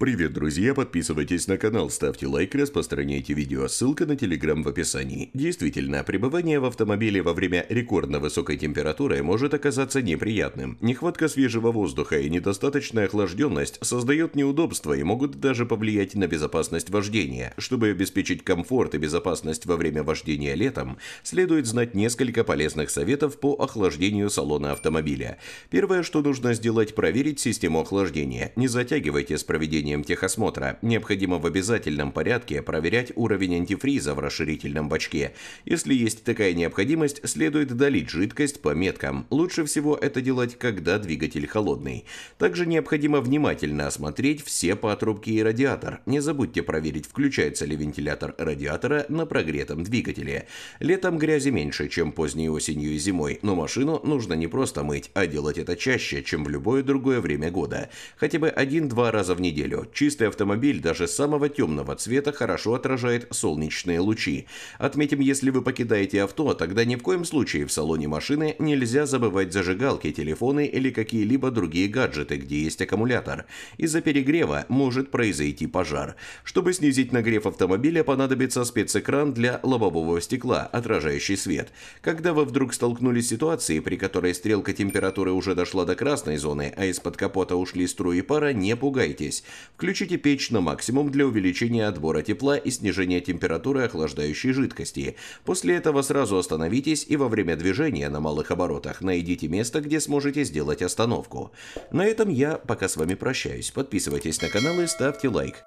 Привет, друзья! Подписывайтесь на канал, ставьте лайк, распространяйте видео, ссылка на телеграм в описании. Действительно, пребывание в автомобиле во время рекордно высокой температуры может оказаться неприятным. Нехватка свежего воздуха и недостаточная охлажденность создает неудобства и могут даже повлиять на безопасность вождения. Чтобы обеспечить комфорт и безопасность во время вождения летом, следует знать несколько полезных советов по охлаждению салона автомобиля. Первое, что нужно сделать, проверить систему охлаждения. Не затягивайте с проведением проведением техосмотра необходимо в обязательном порядке проверять уровень антифриза в расширительном бачке. Если есть такая необходимость, следует долить жидкость по меткам. Лучше всего это делать, когда двигатель холодный. Также необходимо внимательно осмотреть все патрубки и радиатор. Не забудьте проверить, включается ли вентилятор радиатора на прогретом двигателе. Летом грязи меньше, чем поздней осенью и зимой, но машину нужно не просто мыть, а делать это чаще, чем в любое другое время года. Хотя бы один-два раза в неделю. Рио чистый автомобиль даже самого темного цвета хорошо отражает солнечные лучи. Отметим, если вы покидаете авто, тогда ни в коем случае в салоне машины нельзя забывать зажигалки, телефоны или какие-либо другие гаджеты, где есть аккумулятор. Из-за перегрева может произойти пожар. Чтобы снизить нагрев автомобиля, понадобится спецэкран для лобового стекла, отражающий свет. Когда вы вдруг столкнулись с ситуацией, при которой стрелка температуры уже дошла до красной зоны, а из-под капота ушли струи пара, не пугайтесь. Включите печь на максимум для увеличения отбора тепла и снижения температуры охлаждающей жидкости. После этого сразу остановитесь и во время движения на малых оборотах найдите место, где сможете сделать остановку. На этом я пока с вами прощаюсь. Подписывайтесь на канал и ставьте лайк.